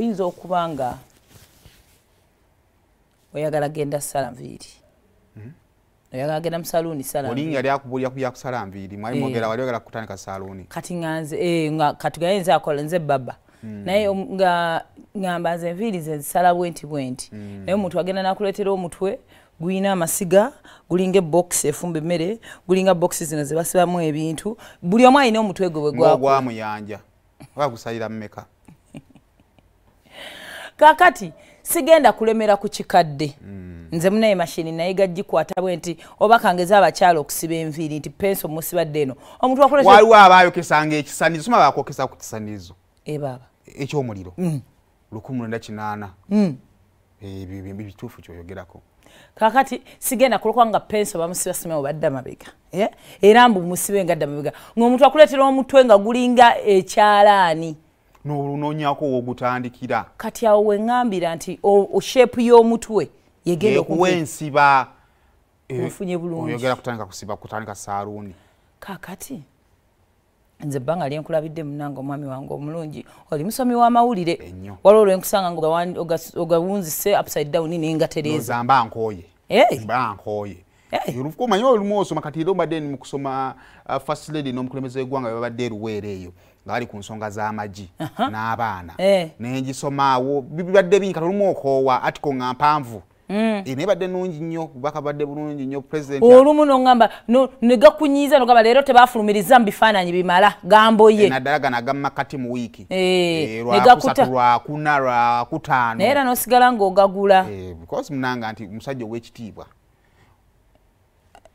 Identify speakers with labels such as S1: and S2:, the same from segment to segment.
S1: oyinza okuba nga oyagala genda sala nviiri hmm? oyagala genda musaluuni salaolinya
S2: lyakubulira kubyakusala nviiri mwaimogera eh. wali oyagala kutandika saluuni
S1: kati nganze nga eh, katugaye nze akola nze baba hmm. naye nga ŋamba nze enviiri zensala bwenti bwenti hmm. naye omuntu agenda nakuleetera omutwe guyina amasiga gulinga ebokisi efumba emmere gulinga bokisi zino zebasibamu ebintu buli omu alina omutwe gwe
S2: bwegwagwamuyanja oba gusalira mumeka
S1: kakati sigenda kulemera ku kikadde mm. nze munaye mashini naye gajjikwatabwe nti oba kangeza abakyala okusiba enviiri nti pensi omusibadde eno omuntuwaliwo
S2: abayokesanga ekisanizo suma bakwokesa ku kisanizo ebaaba eh, ekyomuliro mm. 198 mm. eh, bituufu mm. e, kyoyogerako
S1: kakati sigenda kulokoa nga pensi obamusiba sima obadda mabega eh? era yeah? mbu musibe ngadda mabega ngaomuntu akuleetera omutwe nga gulinga ekyalaani eh, nolunonyako wogutandikira kati awo wengambira nti oshepu yomutwe yegeekuwensiba
S2: eh, nfunye bulungiyogera kutandika kusiba kutandika saaluuni
S1: kakati nze ebbanga lyenkulabidde munanga omwami wange omulungi oli musomi w'amawulire waliwo olwenkusanga nga ogawunzise upside down ninga tereza
S2: mbankoye eh? mbankoye hey. yorufuko manyi olumu osoma kati ero mbadde nimukusoma uh, fast lady n'omukulembeze weggwanga webabadde eruweera eyo ngaali ku nsonga z'amagi n'abaana eh. nengisomaawo bibadde bingi kati olumu okoowa atiko nga mpanvu mm. eh, naye badde nungi nnyo kubaka badde bulungi nnyo pureent olumu
S1: nogamba negakunyiiza nogamba leero tebafulumiriza mu bifaananyi bimala gamboye eh, naddala gano agamumakati mu wiiki lwakusatu
S2: lwakuna lwakutaano naye era
S1: nosigala ngaogagula
S2: bcause munanga nti omusajja ow'ekitiibwa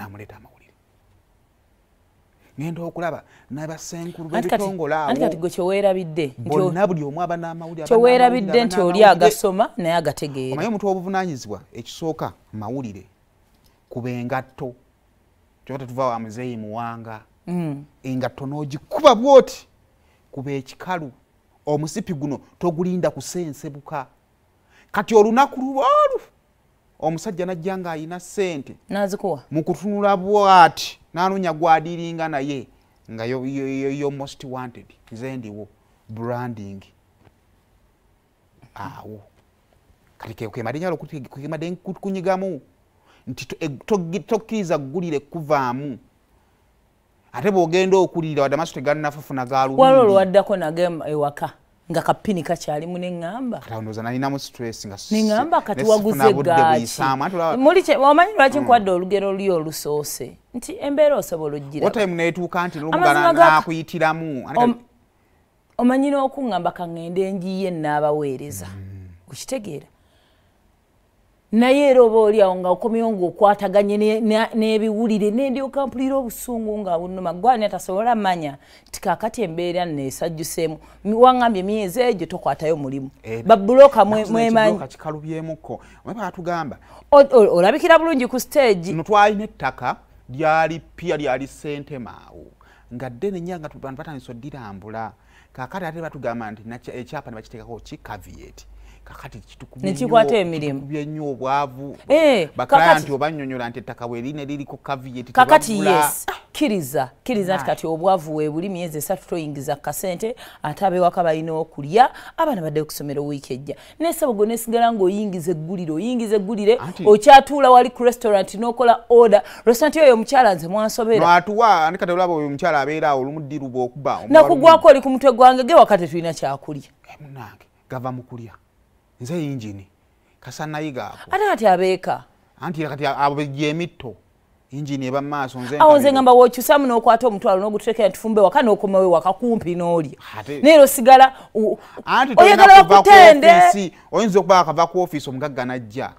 S2: namuleeta amawulire ngenda okulaba nabasenkulu
S1: bebitongolaawoona buli omu
S2: abanamawulirekyowerabidde nti oli agasoma naye agategeera omanye omuntu wobuvunanyizibwa ekisooka mawulire kuba engatto kyoba tetuva wa muzeeyi muwanga hmm. engatto n'ogikuba bwoti kuba ekikalu omusipi guno togulinda kusensebuka kati olunaku lulwolu omusajja najja ngaayina sente mu kutunula bwati nanoonya gwadiringa naye nga yomost wanted nze ndiwo branding awo kati kemadde nkunyigamu nti e, tokkiriza kugulire kuvaamu ate bwogenda okulirira wadde amaaso tegalinafufuna galuwaliwo
S1: olwaddako nage ewaka nga kapini kakyalimu
S2: neŋŋambaneŋŋamba kati waguze gakiomanyi
S1: lwaki mm. nkwadde olugero luli olusoose nti embeera osobola ogiraamazimagakuyitiramu omanyi n'okuŋŋamba kaŋŋende enjiye naabaweereza mm. okitegeera naye era obaoliawo nga okomyo ngaokwataganye nebiwulire nendyoka mpulira obusungu nga bunuma gwani atasobola manya ti kakati embeera nesajjusemu wagambye myezi egyo tokwatayo mulimu eh, babuloka mwemanyikalubyemuko batugamba
S2: olabikira bulungi ku stagi twalina ettaka lyali pya lyali sente maawo nga ddenenyanga bantu batandisa oddirambula kakati ate batugamba nti ekyapa nebakiteekako ki kavieti kakatinekikwata emirimu byenywa obwavu eh, bakaya nti obanyonyola nti ettaka weline liriko kavieti kakati yes
S1: kkiriza ah, kkiriza nti kati obwavu webuli myezi esatu toyingiza kukasente ate abewaka balina okulya abaana baddeyo okusomera wiiki ejja nesabo gwe nesigala ng'oyingiza eggulire oyingiza eggulire okyatuula wali ku restaurant n'okola order restaurant yoyo omukyala nze mwansoberaatuwa nikati olaba oyo
S2: omukyala abeeraawo olumuddirubwa okuba nakugwako
S1: oli ku mutwe g gwange gewaka tetulina kyakulya
S2: munange gava mukulya nze injini kasanayigaako
S1: ate ati abeeka
S2: anti kati abejemitto injini eba maaso awo nze
S1: gamba wokyusamu nokwata omutwalo nogutekera tufumbe waka nokomawe waka kumpi nolya nayero sigala oyagala okutende
S2: oyinza okuba akava ku ofiisi omugagga najja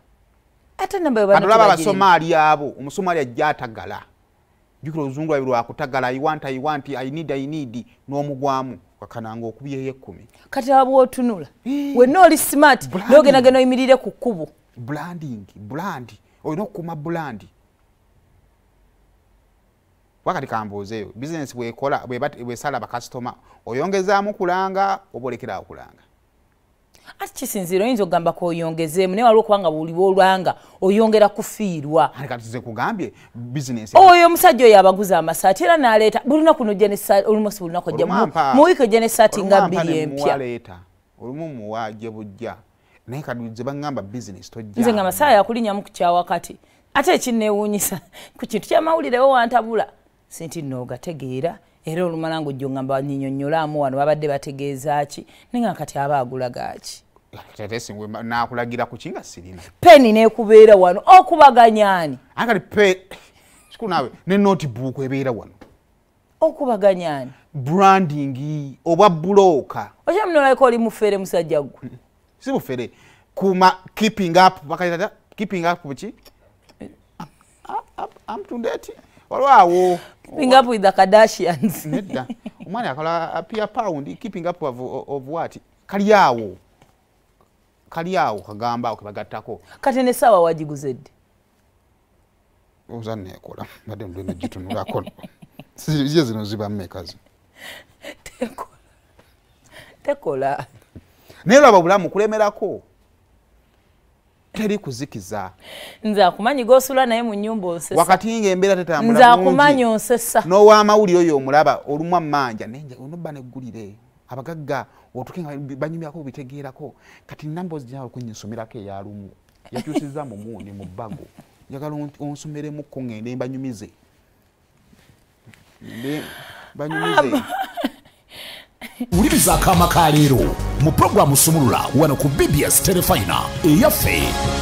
S2: atenaolaba abasomaali abo omusomaali ajja atagala jukira oluzungu lwabi lwakutagala iwanti iwanti ainidi ainidi n'omugwamu kakananga okubyeyo ekkumi
S1: kati aba bwotunula eh, wenna oli smart nogendage noyimirire ku kkubo
S2: branding brand olina okukuuma brandi wakati kambuuzeeyo bisinesi bwesala bakasitoma oyongezaamu kulanga obaolekeraawo kulanga
S1: ati kisinziira oyinza okugamba kweoyongezeemu naye waliwo okubanga buliba olwanga oyongera kufiirwa oyo omusajja oyo abaguza amasaati era naleeta bulunaku olumusi bulunaku ja muwiiki ja nesaati nga bbiri empya
S2: olumu muwa gye bujja naye kadze baamba bsines toja
S1: nze nga masaaya yakulinyamu ku kyawakati ate ekinneewuunyisa ku kintu kyamawulirewo wantabula sinti nogategeera era olumala ngu jjongamba nyinyonyolamu wano babadde bategeeza ki nenga kati aba agulagaki
S2: nakulagira kukinga sirina
S1: peni nekubeera wano okubaganyani agali pe kikulu nawe
S2: ne notebook ebeera wano
S1: okubaganyani
S2: branding obwa buloka okyamunolaika oli mufere musajja gwe si bufere kuma keeping up keeping up ki
S1: amtundeti eh.
S2: olwawo
S1: keeping up with the kardashians nedda
S2: omwana akola pier pound keeping up of what kaliawo kaliawo kagamba kebagattako
S1: kati ne sawa wagiguzedde
S2: ozanekola badde mulwe nagitunulako ye zino ziba mmekazi tekola
S1: tekola
S2: naye lwaba bulamu kulemerako teri kuzikiza
S1: nze akumanyi gosula naye mu nyumba onsesa wakati
S2: nga embeera tetambulanze akumanyi onsesa n'owamawulire oyo omulaba olumu amanja nenja onoba neggulire abagagga otukebanyumyako bitegeerako kati nambozi jinakunyinsomerako eyalumu yakyusiza mumuuni mu bago njagala onsomeremukko ngende mbanyumize nde mbanyumize wulibizaako amaka leero mu programu sumulula wano ku bbs terefayina eyaffe